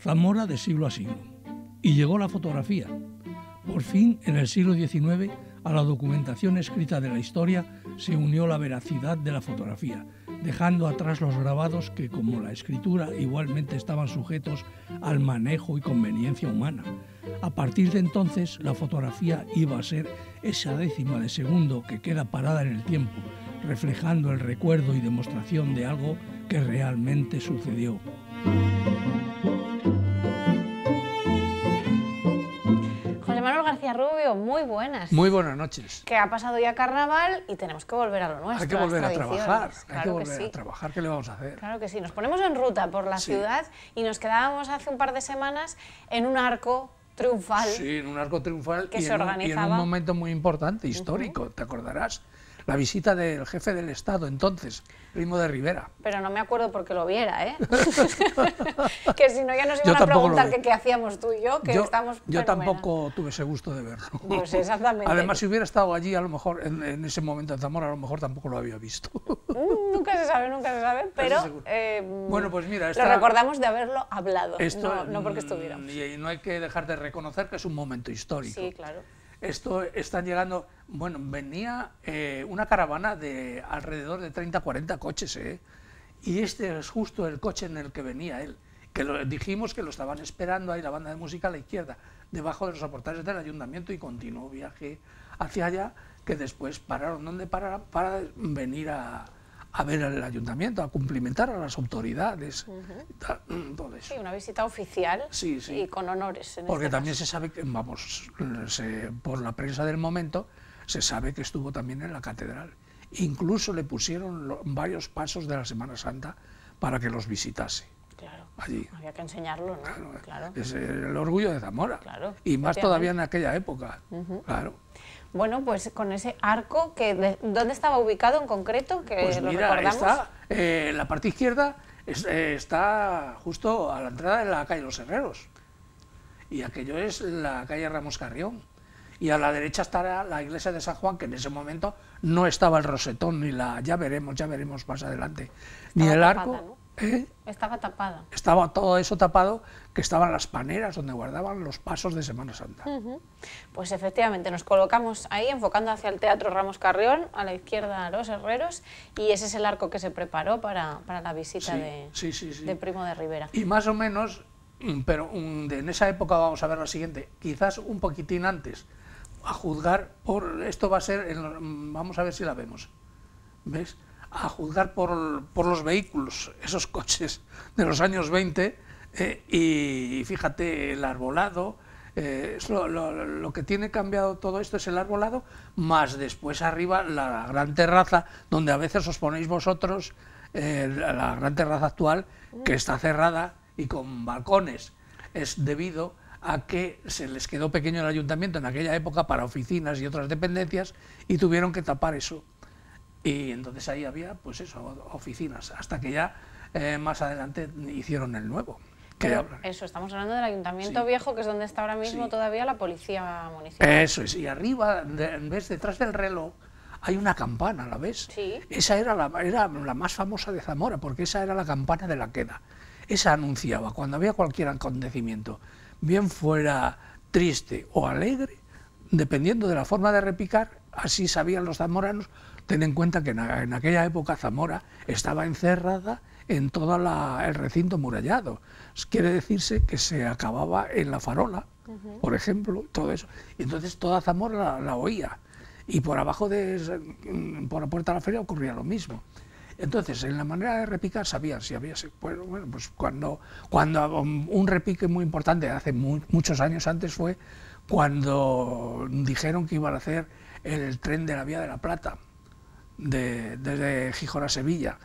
Zamora de siglo a siglo. Y llegó la fotografía, por fin, en el siglo XIX, a la documentación escrita de la historia se unió la veracidad de la fotografía, dejando atrás los grabados que, como la escritura, igualmente estaban sujetos al manejo y conveniencia humana. A partir de entonces, la fotografía iba a ser esa décima de segundo que queda parada en el tiempo, reflejando el recuerdo y demostración de algo que realmente sucedió. Rubio, muy buenas. Muy buenas noches. Que ha pasado ya carnaval y tenemos que volver a lo nuestro. Hay que volver a trabajar, hay que volver a trabajar, ¿qué le vamos a hacer? Claro que sí, nos ponemos en ruta por la ciudad y nos quedábamos hace un par de semanas en un arco triunfal. Sí, en un arco triunfal que se en organizaba. en un momento muy importante, histórico, te acordarás la visita del jefe del Estado entonces, primo de Rivera. Pero no me acuerdo porque lo viera, ¿eh? que si no ya nos iban a preguntar qué hacíamos tú y yo, que estamos... Yo tampoco tuve ese gusto de verlo. Pues exactamente. Además, si hubiera estado allí, a lo mejor, en, ese momento en Zamora, a lo mejor tampoco lo había visto. Mm, nunca se sabe, nunca se sabe, pero... Eh, bueno, pues mira... Esta, lo recordamos de haberlo hablado, no, no porque mm, estuviéramos. Y no hay que dejar de reconocer que es un momento histórico. Sí, claro. Esto están llegando, bueno, venía eh, una caravana de alrededor de 30, 40 coches, ¿eh? y este es justo el coche en el que venía él, que lo, dijimos que lo estaban esperando ahí la banda de música a la izquierda, debajo de los aportales del ayuntamiento y continuó viaje hacia allá, que después pararon ¿dónde pararon? para venir a, a ver al ayuntamiento, a cumplimentar a las autoridades. Mm, sí, una visita oficial sí, y con honores. Porque este también se sabe que, vamos, por la prensa del momento, se sabe que estuvo también en la catedral. Incluso le pusieron varios pasos de la Semana Santa para que los visitase. Había que enseñarlo, ¿no? Es el orgullo de Zamora. y más todavía en aquella época. Claro. Bueno, pues con ese arco, que ¿dónde estaba ubicado en concreto? Que pues mira, está eh, la parte izquierda eh, está justo a la entrada de la calle Los Herreros. Y aquello es la calle Ramos Carrión. Y a la derecha estará la iglesia de San Juan, que en ese momento no estaba el rosetón ni la, ya veremos, ya veremos más adelante, ni el arco. Estaba tapada. Estaba todo eso tapado, que estaban las paneras donde guardaban los pasos de Semana Santa. Pues efectivamente, nos colocamos ahí, enfocando hacia el Teatro Ramos Carrión, a la izquierda los herreros, y ese es el arco que se preparó para, la visita de, de, Primo de Rivera. Y más o menos, mm, pero mm, en esa época vamos a ver la siguiente, quizás un poquitín antes, a juzgar por... Esto va a ser, mm, vamos a ver si la vemos, ¿ves?, a juzgar por, los vehículos, esos coches de los años 20, eh, y, fíjate, el arbolado, eh, lo, que tiene cambiado todo esto es el arbolado, más después arriba la gran terraza, donde a veces os ponéis vosotros, eh, la gran terraza actual, que está cerrada y con balcones. Es debido a que se les quedó pequeño el ayuntamiento en aquella época para oficinas y otras dependencias y tuvieron que tapar eso y entonces ahí había, pues eso, oficinas, hasta que ya eh, más adelante hicieron el nuevo. eso, estamos hablando del Ayuntamiento Viejo, que es donde está ahora mismo todavía la Policía Municipal. Eso es, y arriba, de, detrás del reloj, hay una campana, ¿la ves? Esa era la, era la más famosa de Zamora, porque esa era la campana de la queda. Esa anunciaba, cuando había cualquier acontecimiento, bien fuera triste o alegre, dependiendo de la forma de repicar, así sabían los zamoranos Ten en cuenta que en, aquella época Zamora estaba encerrada en todo el recinto murallado. Quiere decirse que se acababa en la farola, por ejemplo, todo eso. Y entonces toda Zamora la, oía. Y por abajo de mm, por la puerta de la feria ocurría lo mismo. Entonces, en la manera de repicar sabían si había... Bueno, bueno pues cuando, cuando um, un repique muy importante, hace muchos años antes, fue cuando dijeron que iban a hacer el tren de la Vía de la Plata de, desde Gijón a Sevilla.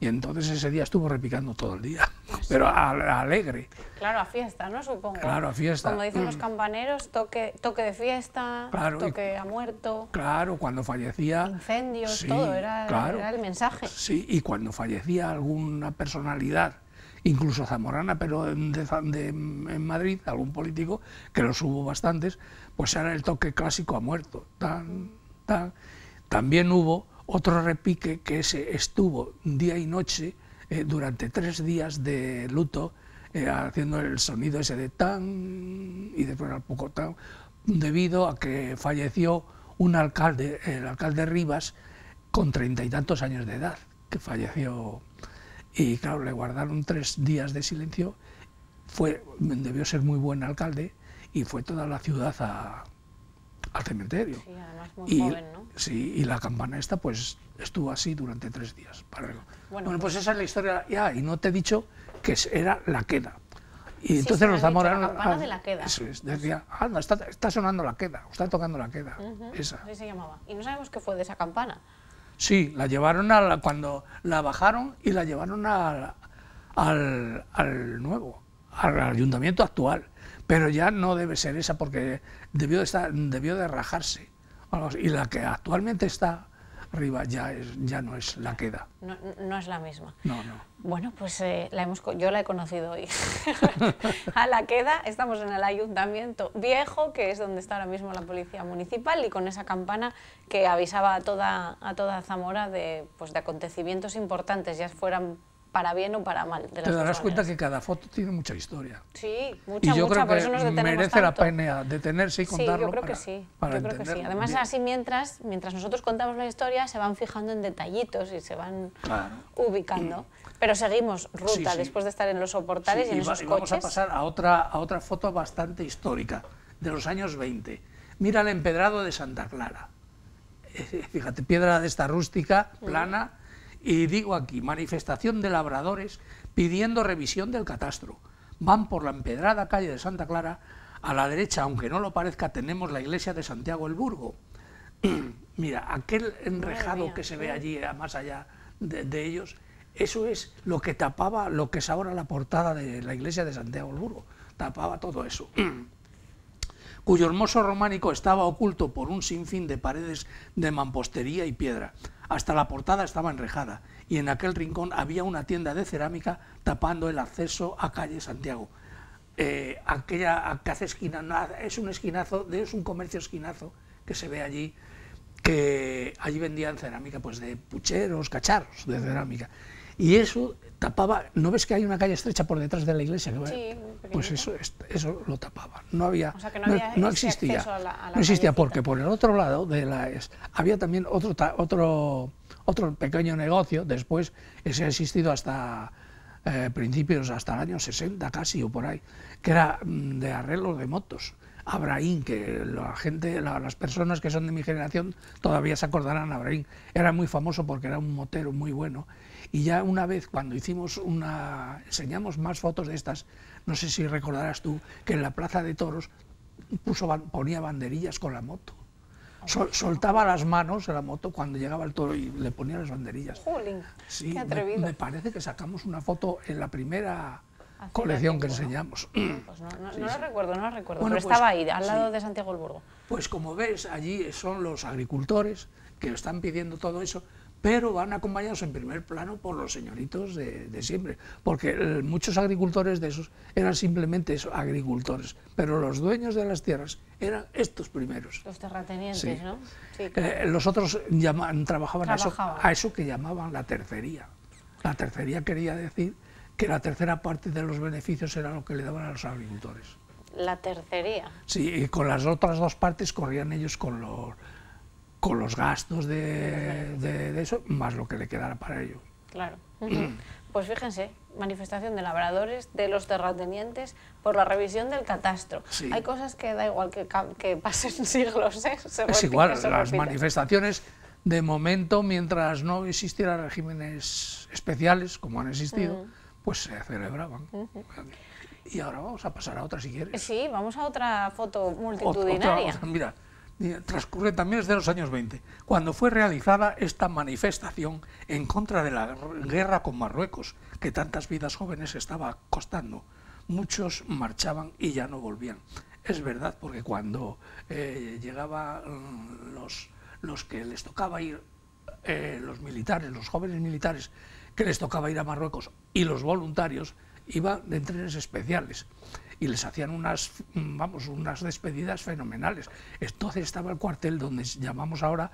Y entonces ese día estuvo repicando todo el día, pero alegre. Claro, a fiesta, ¿no? Supongo. Claro, a fiesta. Como dicen los mm. campaneros, toque, toque de fiesta, toque a muerto. Claro, cuando fallecía... Incendios, todo, era, el mensaje. Sí, y cuando fallecía alguna personalidad incluso zamorana, pero de, en Madrid, algún político, que los hubo bastantes, pues era el toque clásico a muerto. Tan, tan. También hubo otro repique que se estuvo día y noche eh, durante tres días de luto eh, haciendo el sonido ese de tan y después al poco tan, debido a que falleció un alcalde, el alcalde Rivas, con treinta y tantos años de edad, que falleció. Y claro, le guardaron tres días de silencio. Fue, debió ser muy buen alcalde y fue toda la ciudad a, al cementerio. Sí, además muy y, joven, ¿no? Sí, y la campana esta pues estuvo así durante tres días. Bueno, bueno pues, esa es la historia. Ya, y no te he dicho que era la queda. Y entonces nos damos la campana ah, de la queda. Eso es, decía, ah, está, está, sonando la queda, está tocando la queda, se llamaba. Y no sabemos qué fue de esa campana. Sí, la llevaron a la, cuando la bajaron y la llevaron al, al nuevo, al ayuntamiento actual pero ya no debe ser esa porque debió de, estar, debió de rajarse. Y la que actualmente está arriba ya, es, ya no es la queda. No, es la misma. No, no. Bueno, pues eh, la hemos, yo la he conocido hoy. a la queda estamos en el ayuntamiento viejo, que es donde está ahora mismo la policía municipal, y con esa campana que avisaba a toda, a toda Zamora de, pues, de acontecimientos importantes, ya fueran para bien o para mal. De Te darás cuenta que cada foto tiene mucha historia. Sí, mucha, y mucha, por eso nos detenemos merece la pena detenerse y contarlo. Sí, yo creo que sí. Además, así mientras, mientras nosotros contamos la historia, se van fijando en detallitos y se van ubicando. Pero seguimos ruta después de estar en los soportales y en esos coches. vamos a pasar a otra, a otra foto bastante histórica, de los años 20. Mira el empedrado de Santa Clara. Eh, fíjate, piedra de esta rústica, mm. plana y digo aquí, manifestación de labradores pidiendo revisión del catastro. Van por la empedrada calle de Santa Clara, a la derecha, aunque no lo parezca, tenemos la iglesia de Santiago el Burgo. Mira, aquel enrejado que se ve allí, más allá de, ellos, eso es lo que tapaba lo que es ahora la portada de la iglesia de Santiago el Burgo, tapaba todo eso, cuyo hermoso románico estaba oculto por un sinfín de paredes de mampostería y piedra hasta la portada estaba enrejada y en aquel rincón había una tienda de cerámica tapando el acceso a calle Santiago. Eh, aquella esquina, es un esquinazo, es un comercio esquinazo que se ve allí, que allí vendían cerámica pues de pucheros, cacharros de cerámica. Y eso tapaba, ¿no ves que hay una calle estrecha por detrás de la iglesia? Sí, pues eso, eso lo tapaba, no había, no, existía, no existía porque por el otro lado de la había también otro, otro, otro pequeño negocio, después ese ha existido hasta eh, principios, hasta el año 60 casi o por ahí, que era mm, de arreglos de motos, Abraham, que la gente, las personas que son de mi generación todavía se acordarán de Abraham. Era muy famoso porque era un motero muy bueno. Y ya una vez, cuando hicimos una, enseñamos más fotos de estas, no sé si recordarás tú, que en la plaza de toros ponía banderillas con la moto. soltaba las manos de la moto cuando llegaba el toro y le ponía las banderillas. Jolín, sí, qué atrevido. me parece que sacamos una foto en la primera colección que enseñamos. Pues no, no, recuerdo, no lo recuerdo, bueno, pues, estaba ahí, al lado de Santiago del Burgo. Pues como ves, allí son los agricultores que están pidiendo todo eso, pero van acompañados en primer plano por los señoritos de, siempre, porque eh, muchos agricultores de esos eran simplemente agricultores, pero los dueños de las tierras eran estos primeros. Los terratenientes, ¿no? sí. Eh, los otros trabajaban, a eso que llamaban la tercería. La tercería quería decir que la tercera parte de los beneficios era lo que le daban a los agricultores. La tercería. Sí, y con las otras dos partes corrían ellos con los, con los gastos de, de, eso, más lo que le quedara para ellos. Claro. Pues fíjense, manifestación de labradores, de los terratenientes, por la revisión del catastro. Hay cosas que da igual que, pasen siglos, ¿eh? Se es igual, las manifestaciones, de momento, mientras no existieran regímenes especiales, como han existido, pues se celebraban. Y ahora vamos a pasar a otra si quieres. Sí, vamos a otra foto multitudinaria. mira, transcurre también desde los años 20, cuando fue realizada esta manifestación en contra de la guerra con Marruecos, que tantas vidas jóvenes estaba costando. Muchos marchaban y ya no volvían. Es verdad, porque cuando eh, llegaban mm, los, los que les tocaba ir, eh, los militares, los jóvenes militares, que les tocaba ir a Marruecos y los voluntarios iban de trenes especiales y les hacían unas, vamos, unas despedidas fenomenales. Entonces estaba el cuartel donde llamamos ahora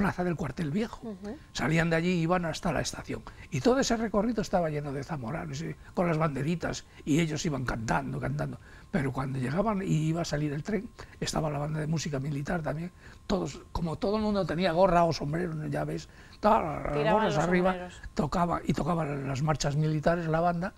plaza del cuartel viejo. Salían de allí y iban hasta la estación. Y todo ese recorrido estaba lleno de zamoranos, eh, con las banderitas, y ellos iban cantando, cantando. Pero cuando llegaban y iba a salir el tren, estaba la banda de música militar también. Todos, como todo el mundo tenía gorra o sombrero, ya ves, gorras arriba, tocaba y tocaban las marchas militares, la banda,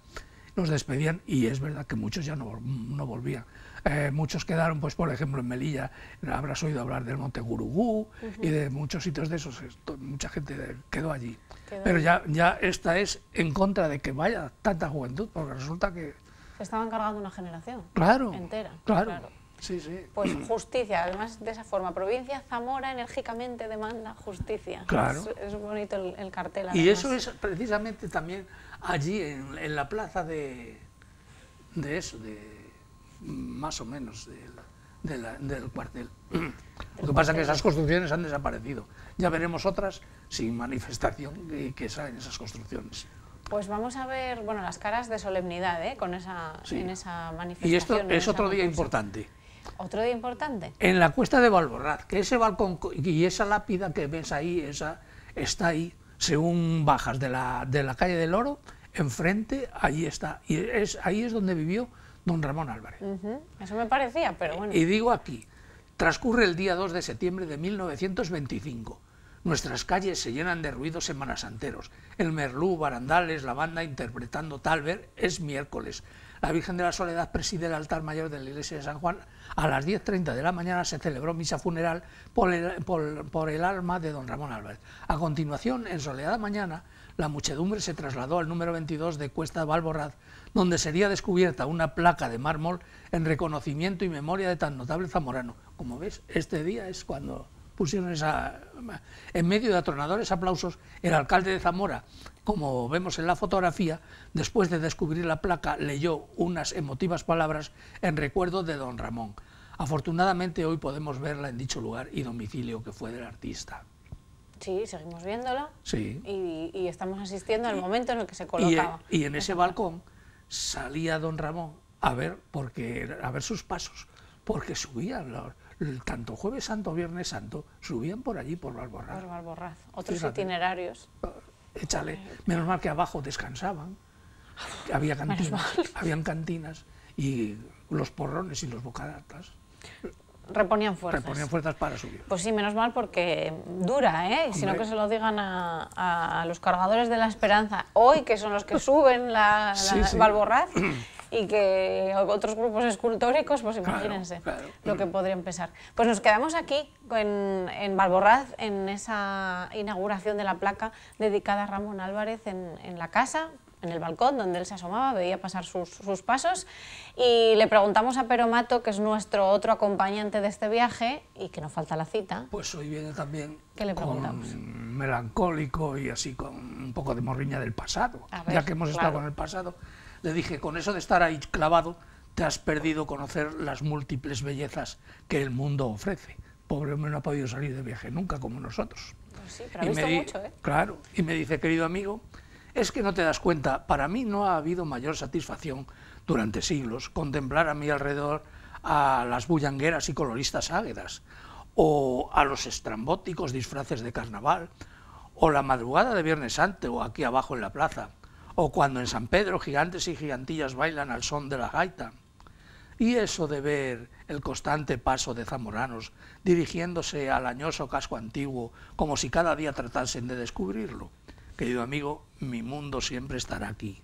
nos despedían y es verdad que muchos ya no, no volvían. Eh, muchos quedaron, pues por ejemplo, en Melilla, habrás oído hablar del Monte Gurugú y de muchos sitios de esos, mucha gente quedó allí. Pero ya, ya esta es en contra de que vaya tanta juventud, porque resulta que... estaban cargando una generación claro, entera. Claro, Sí, sí. Pues justicia, además de esa forma. Provincia Zamora enérgicamente demanda justicia. Claro. Es, bonito el, cartel. Y eso es precisamente también allí, en, en la plaza de, de eso, de más o menos del, cuartel. Lo que pasa es que esas construcciones han desaparecido. Ya veremos otras sin manifestación que, salen esas construcciones. Pues vamos a ver, bueno, las caras de solemnidad ¿eh? Con esa, en esa manifestación. Y esto es otro día importante. ¿Otro día importante? En la cuesta de Balborrad, que ese balcón y esa lápida que ves ahí, esa está ahí, según bajas de la, de la calle del Oro, enfrente, ahí está. Y es, ahí es donde vivió don Ramón Álvarez. Eso me parecía, pero bueno. Y digo aquí, transcurre el día 2 de septiembre de 1925. Nuestras calles se llenan de ruidos enteros. El Merlú, Barandales, la banda interpretando Talver, es miércoles. La Virgen de la Soledad preside el altar mayor de la iglesia de San Juan. A las 10.30 de la mañana se celebró misa funeral por el alma de don Ramón Álvarez. A continuación, en Soledad Mañana, la muchedumbre se trasladó al número 22 de Cuesta Valborraz, donde sería descubierta una placa de mármol en reconocimiento y memoria de tan notable zamorano. Como ves, este día es cuando pusieron esa... En medio de atronadores aplausos, el alcalde de Zamora, como vemos en la fotografía, después de descubrir la placa, leyó unas emotivas palabras en recuerdo de don Ramón. Afortunadamente hoy podemos verla en dicho lugar y domicilio que fue del artista. Sí, seguimos viéndola. Sí. Y, estamos asistiendo al momento en el que se eh, colocaba. Y, en ese balcón salía don Ramón a ver, porque, a ver sus pasos, porque subían tanto Jueves Santo, Viernes Santo, subían por allí, por Valborraz. Por Valborraz, otros itinerarios. Eh, échale, eh. menos mal que abajo descansaban, ah, había habían cantinas y los porrones y los bocadatas reponían fuerzas. Reponían fuerzas para subir. Pues sí, menos mal porque dura, ¿eh? Si Sino que se lo digan a, los cargadores de la esperanza hoy, que son los que suben la, Valborraz, y que otros grupos escultóricos, pues imagínense lo que podría empezar. Pues nos quedamos aquí en, en Valborraz, en esa inauguración de la placa dedicada a Ramón Álvarez en, en la casa, en el balcón donde él se asomaba, veía pasar sus, sus, pasos y le preguntamos a Peromato, que es nuestro otro acompañante de este viaje y que nos falta la cita. Pues hoy viene también ¿Qué le preguntamos? melancólico y así con un poco de morriña del pasado, ya que hemos estado en el pasado. Le dije, con eso de estar ahí clavado, te has perdido conocer las múltiples bellezas que el mundo ofrece. Pobre hombre no ha podido salir de viaje nunca como nosotros. Pues sí, pero mucho, ¿eh? Claro, y me dice, querido amigo, es que no te das cuenta, para mí no ha habido mayor satisfacción durante siglos contemplar a mi alrededor a las bullangueras y coloristas águedas, o a los estrambóticos disfraces de carnaval, o la madrugada de Viernes Santo, o aquí abajo en la plaza, o cuando en San Pedro gigantes y gigantillas bailan al son de la gaita. Y eso de ver el constante paso de zamoranos dirigiéndose al añoso casco antiguo como si cada día tratasen de descubrirlo querido amigo, mi mundo siempre estará aquí.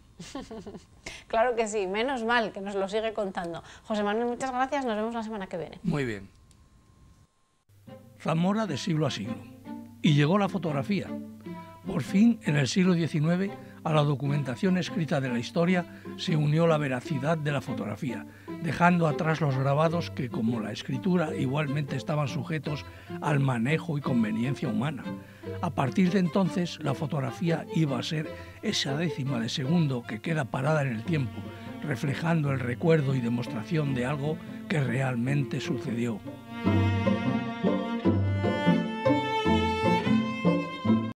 claro que sí, menos mal que nos lo sigue contando. José Manuel, muchas gracias, nos vemos la semana que viene. Muy bien. Zamora de siglo a siglo. Y llegó la fotografía. Por fin, en el siglo XIX, a la documentación escrita de la historia se unió la veracidad de la fotografía, dejando atrás los grabados que, como la escritura, igualmente estaban sujetos al manejo y conveniencia humana. A partir de entonces, la fotografía iba a ser esa décima de segundo que queda parada en el tiempo, reflejando el recuerdo y demostración de algo que realmente sucedió.